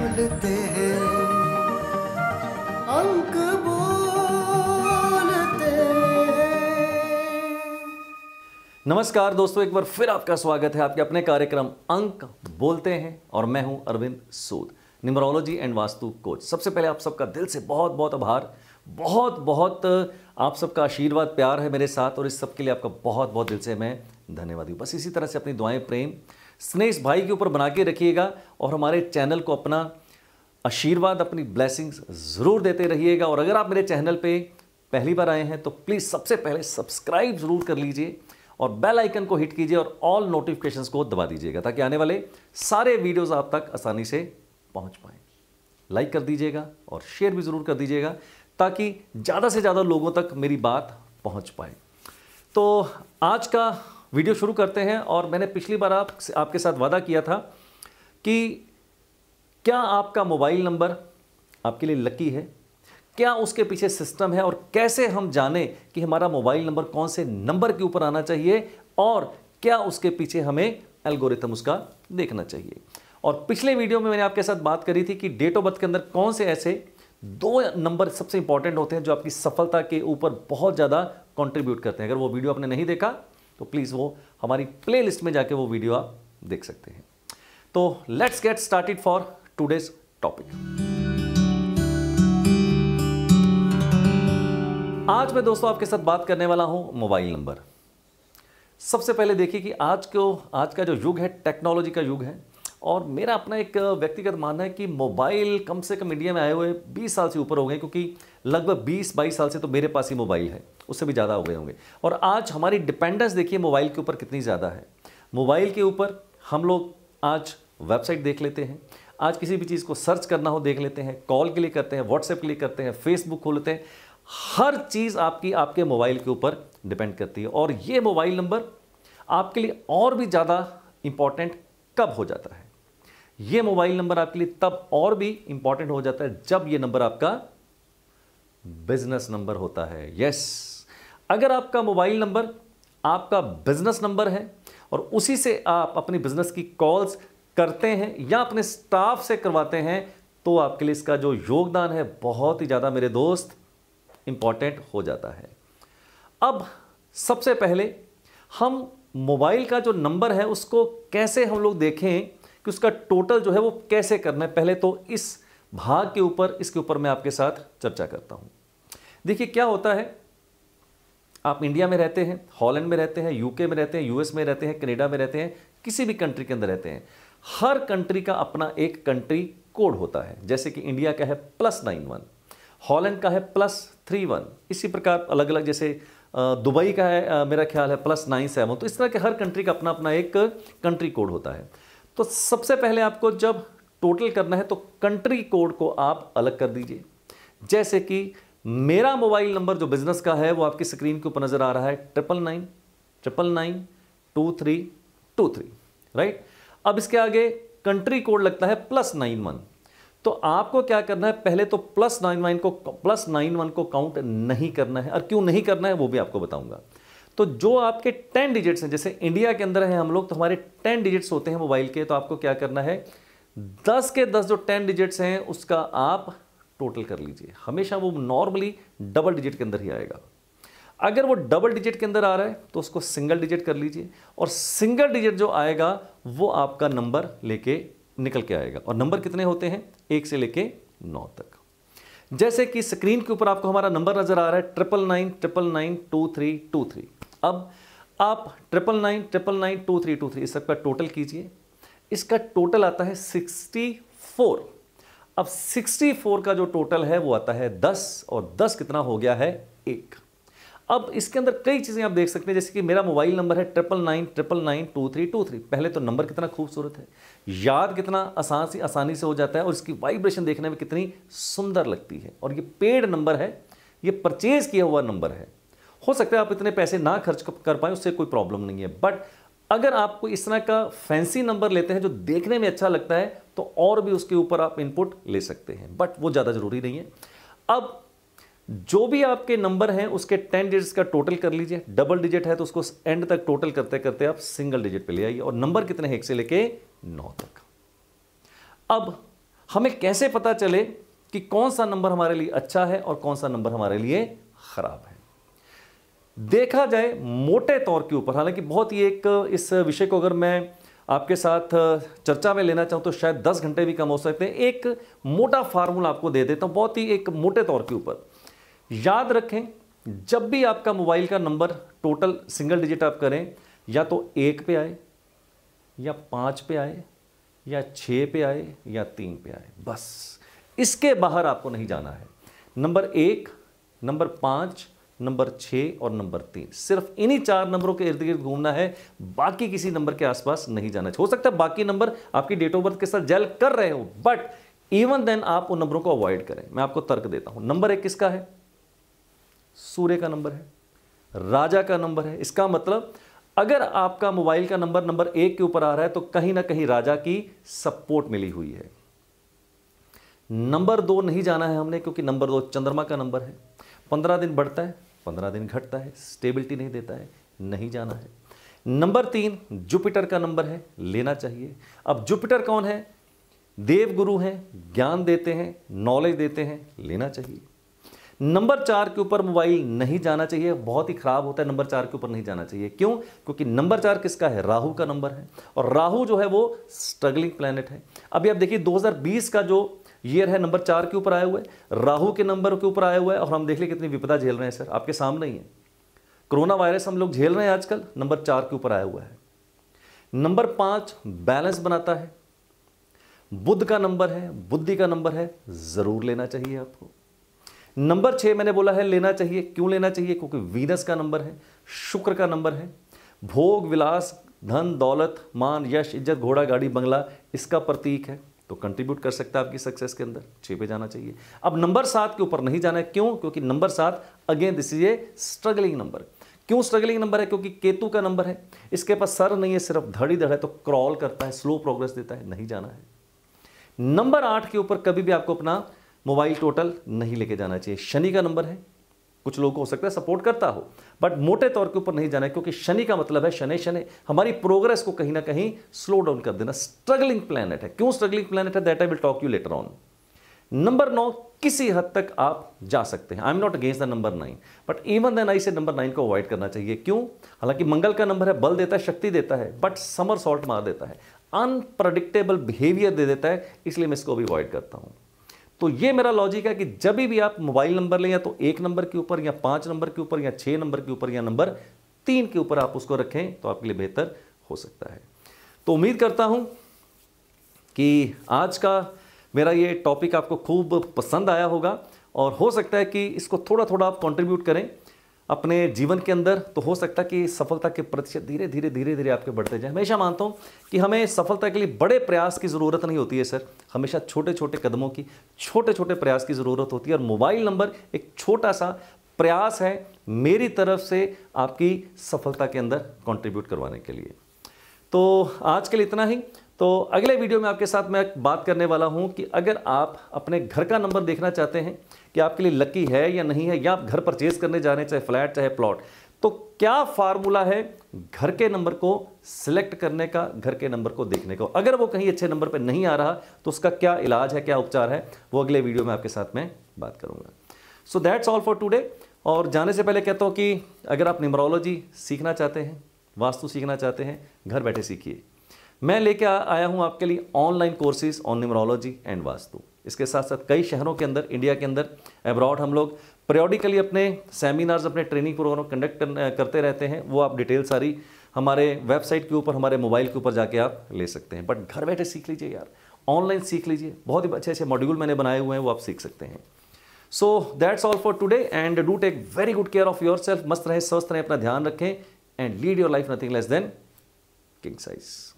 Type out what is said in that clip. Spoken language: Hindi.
बोलते हैं अंक बोलते नमस्कार दोस्तों एक बार फिर आपका स्वागत है आपके अपने कार्यक्रम अंक बोलते हैं और मैं हूं Arvind Sood numerology and vastu coach सबसे पहले आप सबका दिल से बहुत बहुत आभार बहुत बहुत आप सबका आशीर्वाद प्यार है मेरे साथ और इस सब के लिए आपका बहुत बहुत दिल से मैं धन्यवाद हूँ बस इसी तरह से अपनी दुआएं प्रेम स्नेह इस भाई के ऊपर बना के रखिएगा और हमारे चैनल को अपना आशीर्वाद अपनी ब्लेसिंग्स ज़रूर देते रहिएगा और अगर आप मेरे चैनल पे पहली बार आए हैं तो प्लीज़ सबसे पहले सब्सक्राइब ज़रूर कर लीजिए और बेल आइकन को हिट कीजिए और ऑल नोटिफिकेशन को दबा दीजिएगा ताकि आने वाले सारे वीडियोज़ आप तक आसानी से पहुँच पाएँ लाइक कर दीजिएगा और शेयर भी ज़रूर कर दीजिएगा ताकि ज़्यादा से ज़्यादा लोगों तक मेरी बात पहुँच पाए तो आज का वीडियो शुरू करते हैं और मैंने पिछली बार आप आपके साथ वादा किया था कि क्या आपका मोबाइल नंबर आपके लिए लकी है क्या उसके पीछे सिस्टम है और कैसे हम जाने कि हमारा मोबाइल नंबर कौन से नंबर के ऊपर आना चाहिए और क्या उसके पीछे हमें एल्गोरिथम उसका देखना चाहिए और पिछले वीडियो में मैंने आपके साथ बात करी थी कि डेट ऑफ बर्थ के अंदर कौन से ऐसे दो नंबर सबसे इंपॉर्टेंट होते हैं जो आपकी सफलता के ऊपर बहुत ज़्यादा कॉन्ट्रीब्यूट करते हैं अगर वो वीडियो आपने नहीं देखा तो प्लीज़ वो हमारी प्ले में जाके वो वीडियो आप देख सकते हैं तो let's get started for today's topic आज मैं दोस्तों आपके साथ बात करने वाला हूं मोबाइल नंबर सबसे पहले देखिए कि आज को आज का जो युग है टेक्नोलॉजी का युग है और मेरा अपना एक व्यक्तिगत मानना है कि मोबाइल कम से कम इंडिया में आए हुए 20 साल से ऊपर हो गए क्योंकि लगभग 20 बाईस साल से तो मेरे पास ही मोबाइल है उससे भी ज़्यादा हो गए होंगे और आज हमारी डिपेंडेंस देखिए मोबाइल के ऊपर कितनी ज़्यादा है मोबाइल के ऊपर हम लोग आज वेबसाइट देख लेते हैं आज किसी भी चीज़ को सर्च करना हो देख लेते हैं कॉल के लिए करते हैं व्हाट्सएप के लिए करते हैं फेसबुक खोल लेते हैं हर चीज़ आपकी आपके मोबाइल के ऊपर डिपेंड करती है और ये मोबाइल नंबर आपके लिए और भी ज़्यादा इम्पॉर्टेंट कब हो जाता है यह मोबाइल नंबर आपके लिए तब और भी इंपॉर्टेंट हो जाता है जब यह नंबर आपका बिजनेस नंबर होता है यस अगर आपका मोबाइल नंबर आपका बिजनेस नंबर है और उसी से आप अपनी बिजनेस की कॉल्स करते हैं या अपने स्टाफ से करवाते हैं तो आपके लिए इसका जो योगदान है बहुत ही ज़्यादा मेरे दोस्त इंपॉर्टेंट हो जाता है अब सबसे पहले हम मोबाइल का जो नंबर है उसको कैसे हम लोग देखें कि उसका टोटल जो है वो कैसे करना है पहले तो इस भाग के ऊपर इसके ऊपर मैं आपके साथ चर्चा करता हूं देखिए क्या होता है आप इंडिया में रहते हैं हॉलैंड में रहते हैं यूके में रहते हैं यूएस में रहते हैं कनेडा में रहते हैं किसी भी कंट्री के अंदर रहते हैं हर कंट्री का अपना एक कंट्री कोड होता है जैसे कि इंडिया का है प्लस नाइन वन हॉलैंड का है प्लस थ्री वन इसी प्रकार अलग अलग जैसे दुबई का है मेरा ख्याल है प्लस नाइन सेवन तो इस तरह के हर कंट्री का अपना अपना एक कंट्री कोड होता है तो सबसे पहले आपको जब टोटल करना है तो कंट्री कोड को आप अलग कर दीजिए जैसे कि मेरा मोबाइल नंबर जो बिजनेस का है वो आपकी स्क्रीन के ऊपर नज़र आ रहा है triple nine triple nine two three two three right अब इसके आगे कंट्री कोड लगता है प्लस नाइन वन तो आपको क्या करना है पहले तो प्लस नाइन वन को प्लस नाइन वन को काउंट नहीं करना है और क्यों नहीं करना है वो भी आपको बताऊंगा तो जो आपके टेन डिजिट्स हैं जैसे इंडिया के अंदर हैं हम लोग तो हमारे टेन डिजिट्स होते हैं मोबाइल के तो आपको क्या करना है दस के दस जो टेन डिजिट्स हैं उसका आप टोटल कर लीजिए हमेशा वो नॉर्मली डबल डिजिट के अंदर ही आएगा अगर वो डबल डिजिट के अंदर आ रहा है तो उसको सिंगल डिजिट कर लीजिए और सिंगल डिजिट जो आएगा वो आपका नंबर लेके निकल के आएगा और नंबर कितने होते हैं एक से लेके नौ तक जैसे कि स्क्रीन के ऊपर आपको हमारा नंबर नजर आ रहा है triple nine triple nine two three two three अब आप triple nine triple nine two three two three इस सबका टोटल कीजिए इसका टोटल आता है सिक्सटी फोर अब सिक्सटी फोर का जो टोटल है वो आता है दस और दस कितना हो गया है एक अब इसके अंदर कई चीज़ें आप देख सकते हैं जैसे कि मेरा मोबाइल नंबर है triple nine triple nine two three two three पहले तो नंबर कितना खूबसूरत है याद कितना आसान सी आसानी से हो जाता है और इसकी वाइब्रेशन देखने में कितनी सुंदर लगती है और ये पेड नंबर है ये परचेज किया हुआ नंबर है हो सकता है आप इतने पैसे ना खर्च कर पाए उससे कोई प्रॉब्लम नहीं है बट अगर आप कोई इस तरह का फैंसी नंबर लेते हैं जो देखने में अच्छा लगता है तो और भी उसके ऊपर आप इनपुट ले सकते हैं बट वो ज़्यादा ज़रूरी नहीं है अब जो भी आपके नंबर हैं उसके टेन डिजिट्स का टोटल कर लीजिए डबल डिजिट है तो उसको एंड तक टोटल करते करते आप सिंगल डिजिट पे ले आइए और नंबर कितने हैं एक से लेके नौ तक अब हमें कैसे पता चले कि कौन सा नंबर हमारे लिए अच्छा है और कौन सा नंबर हमारे लिए ख़राब है देखा जाए मोटे तौर के ऊपर हालांकि बहुत ही एक इस विषय को अगर मैं आपके साथ चर्चा में लेना चाहूँ तो शायद 10 घंटे भी कम हो सकते हैं एक मोटा फार्मूला आपको दे देता हूँ बहुत ही एक मोटे तौर के ऊपर याद रखें जब भी आपका मोबाइल का नंबर टोटल सिंगल डिजिट आप करें या तो एक पे आए या पाँच पे आए या छः पे आए या तीन पे आए बस इसके बाहर आपको नहीं जाना है नंबर एक नंबर पाँच नंबर छः और नंबर तीन सिर्फ इन्हीं चार नंबरों के इर्द गिर्द घूमना है बाकी किसी नंबर के आसपास नहीं जाना चाहिए हो सकता है बाकी नंबर आपकी डेट ऑफ बर्थ के साथ जेल कर रहे हो बट इवन देन आप उन नंबरों को अवॉइड करें मैं आपको तर्क देता हूं नंबर एक किसका है सूर्य का नंबर है राजा का नंबर है इसका मतलब अगर आपका मोबाइल का नंबर नंबर एक के ऊपर आ रहा है तो कहीं ना कहीं राजा की सपोर्ट मिली हुई है नंबर दो नहीं जाना है हमने क्योंकि नंबर दो चंद्रमा का नंबर है पंद्रह दिन बढ़ता है पंद्रह दिन घटता है स्टेबिलिटी नहीं देता है नहीं जाना है नंबर तीन जुपिटर का नंबर है लेना चाहिए अब जुपिटर कौन है देव गुरु हैं ज्ञान देते हैं नॉलेज देते हैं लेना चाहिए नंबर चार के ऊपर मोबाइल नहीं जाना चाहिए बहुत ही खराब होता है नंबर चार के ऊपर नहीं जाना चाहिए क्यों क्योंकि नंबर चार किसका है राहु का नंबर है और राहु जो है वो स्ट्रगलिंग प्लानट है अभी आप देखिए 2020 का जो ये रहे नंबर चार के ऊपर आया हुए राहु के नंबर के ऊपर आया हुआ है और हम देख लें कितनी विपदा झेल रहे हैं सर आपके सामने ही है कोरोना वायरस हम लोग झेल रहे हैं आजकल नंबर चार के ऊपर आया हुआ है नंबर पांच बैलेंस बनाता है बुद्ध का नंबर है बुद्धि का नंबर है ज़रूर लेना चाहिए आपको नंबर छह मैंने बोला है लेना चाहिए क्यों लेना चाहिए क्योंकि वीनस का नंबर है शुक्र का नंबर है भोग विलास धन दौलत मान यश इज्जत घोड़ा गाड़ी बंगला इसका प्रतीक है तो कंट्रीब्यूट कर सकता है आपकी सक्सेस के अंदर छः पे जाना चाहिए अब नंबर सात के ऊपर नहीं जाना है क्यों क्योंकि नंबर सात again this is a struggling number क्यों स्ट्रगलिंग नंबर है क्योंकि केतु का नंबर है इसके पास सर नहीं है सिर्फ धड़ी धड़ है तो क्रॉल करता है स्लो प्रोग्रेस देता है नहीं जाना है नंबर आठ के ऊपर कभी भी आपको अपना मोबाइल टोटल नहीं लेके जाना चाहिए शनि का नंबर है कुछ लोगों को हो सकता है सपोर्ट करता हो बट मोटे तौर के ऊपर नहीं जाना क्योंकि शनि का मतलब है शनि शनि हमारी प्रोग्रेस को कहीं ना कहीं स्लो डाउन कर देना स्ट्रगलिंग प्लानट है क्यों स्ट्रगलिंग प्लानट है that I will talk you later on number नौ किसी हद तक आप जा सकते हैं I am not against the number nine but even then I say number nine को अवॉइड करना चाहिए क्यों हालांकि मंगल का नंबर है बल देता है शक्ति देता है बट समर सॉल्ट मार देता है अनप्रडिक्टेबल बिहेवियर दे देता है इसलिए मैं इसको भी अवॉइड करता हूं तो ये मेरा लॉजिक है कि जब भी आप मोबाइल नंबर लें या तो एक नंबर के ऊपर या पांच नंबर के ऊपर या छह नंबर के ऊपर या नंबर तीन के ऊपर आप उसको रखें तो आपके लिए बेहतर हो सकता है तो उम्मीद करता हूं कि आज का मेरा ये टॉपिक आपको खूब पसंद आया होगा और हो सकता है कि इसको थोड़ा थोड़ा आप कंट्रीब्यूट करें अपने जीवन के अंदर तो हो सकता है कि सफलता के प्रतिशत धीरे धीरे धीरे धीरे आपके बढ़ते जाए हमेशा मानता हूँ कि हमें सफलता के लिए बड़े प्रयास की ज़रूरत नहीं होती है सर हमेशा छोटे छोटे कदमों की छोटे छोटे प्रयास की ज़रूरत होती है और मोबाइल नंबर एक छोटा सा प्रयास है मेरी तरफ से आपकी सफलता के अंदर कॉन्ट्रीब्यूट करवाने के लिए तो आज के लिए इतना ही तो अगले वीडियो में आपके साथ मैं बात करने वाला हूं कि अगर आप अपने घर का नंबर देखना चाहते हैं कि आपके लिए लकी है या नहीं है या आप घर परचेज करने जा रहे हैं चाहे फ्लैट चाहे प्लॉट तो क्या फार्मूला है घर के नंबर को सिलेक्ट करने का घर के नंबर को देखने का अगर वो कहीं अच्छे नंबर पर नहीं आ रहा तो उसका क्या इलाज है क्या उपचार है वो अगले वीडियो में आपके साथ में बात करूंगा so that's all for today और जाने से पहले कहता हूँ कि अगर आप न्यूमरोलॉजी सीखना चाहते हैं वास्तु सीखना चाहते हैं घर बैठे सीखिए मैं लेके आया हूँ आपके लिए online courses on numerology and vastu इसके साथ साथ कई शहरों के अंदर इंडिया के अंदर अब्रॉड हम लोग पेरियोडिकली अपने सेमिनार्स अपने ट्रेनिंग प्रोग्राम कंडक्ट करते रहते हैं वो आप डिटेल सारी हमारे वेबसाइट के ऊपर हमारे मोबाइल के ऊपर जाके आप ले सकते हैं बट घर बैठे सीख लीजिए यार ऑनलाइन सीख लीजिए बहुत ही अच्छे अच्छे मॉड्यूल मैंने बनाए हुए हैं वो आप सीख सकते हैं so that's all for today and do take very good care of yourself मस्त रहे स्वस्थ रहें अपना ध्यान रखें and lead your life nothing less than king size